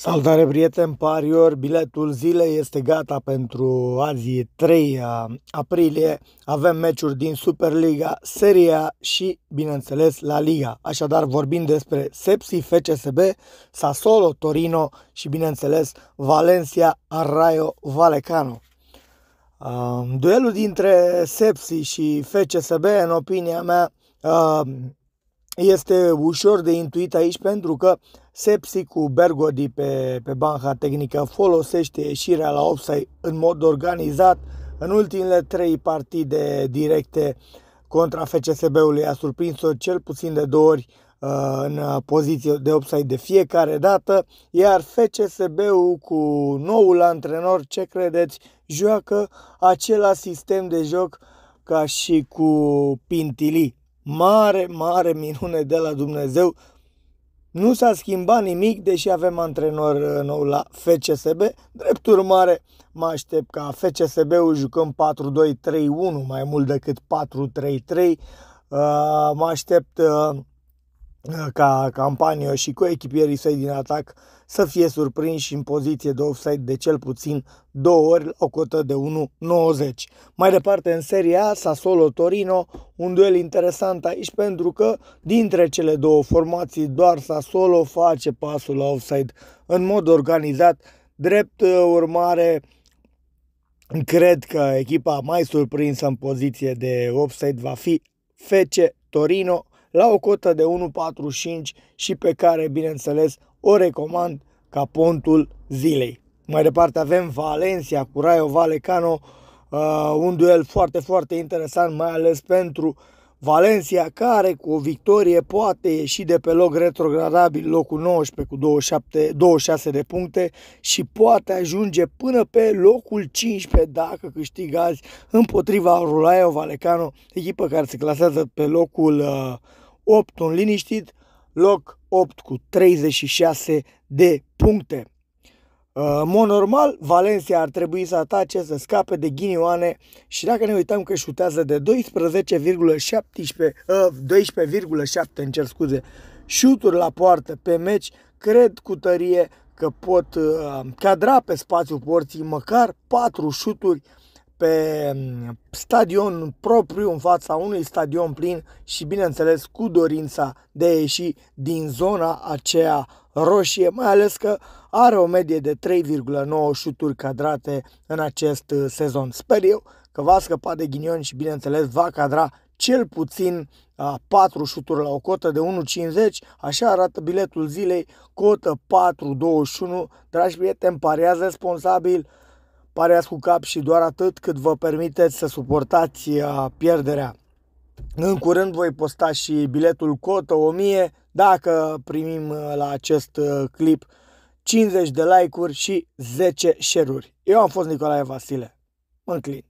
Salutare prieteni, parior, biletul zilei este gata pentru azi 3 uh, aprilie. Avem meciuri din Superliga, A și, bineînțeles, La Liga. Așadar, vorbim despre Sepsi, FCSB, Sassuolo, Torino și, bineînțeles, Valencia, Rayo Valecano. Uh, duelul dintre Sepsi și FCSB, în opinia mea, uh, este ușor de intuit aici pentru că Sepsi cu Bergodi pe, pe banca tehnică folosește ieșirea la offside în mod organizat. În ultimele trei partide directe contra FCSB-ului a surprins-o cel puțin de două ori uh, în uh, poziție de offside de fiecare dată, iar FCSB-ul cu noul antrenor, ce credeți, joacă același sistem de joc ca și cu Pintili mare, mare minune de la Dumnezeu. Nu s-a schimbat nimic, deși avem antrenor uh, nou la FCSB. Drept urmare, mă aștept ca FCSB-ul jucăm 4-2-3-1 mai mult decât 4-3-3. Uh, mă aștept uh, ca Campanio și cu echipierii săi din atac să fie surprinși în poziție de offside de cel puțin două ori o cotă de 1.90. Mai departe, în Serie A, Sassuolo Torino, un duel interesant aici pentru că dintre cele două formații doar solo face pasul offside în mod organizat. Drept uh, urmare, cred că echipa mai surprinsă în poziție de offside va fi FC Torino la o cotă de 1.45 și pe care, bineînțeles, o recomand ca pontul zilei. Mai departe avem Valencia cu Raio Vallecano Uh, un duel foarte, foarte interesant, mai ales pentru Valencia, care cu o victorie poate ieși de pe loc retrogradabil locul 19 cu 27, 26 de puncte și poate ajunge până pe locul 15 dacă câștigă azi împotriva Rulaio Valecano, echipă care se clasează pe locul uh, 8 un liniștit, loc 8 cu 36 de puncte. În mod normal, Valencia ar trebui să atace, să scape de ghinioane și dacă ne uităm că șutează de 12,17, 12,7 ă, cer scuze, șuturi la poartă pe meci, cred cu tărie că pot ă, cadra pe spațiul porții măcar 4 șuturi pe mm, stadion propriu în fața unui stadion plin și bineînțeles cu dorința de a ieși din zona aceea roșie, mai ales că are o medie de 3,9 șuturi cadrate în acest uh, sezon. Sper eu că va scăpa de ghinion și bineînțeles va cadra cel puțin 4 uh, șuturi la o cotă de 1,50, așa arată biletul zilei, cotă 4,21, dragi prieteni, parează responsabil, pareați cu cap și doar atât cât vă permiteți să suportați uh, pierderea. În curând voi posta și biletul cotă 1000 dacă primim uh, la acest uh, clip 50 de like-uri și 10 share-uri. Eu am fost Nicolae Vasile. Mă înclin.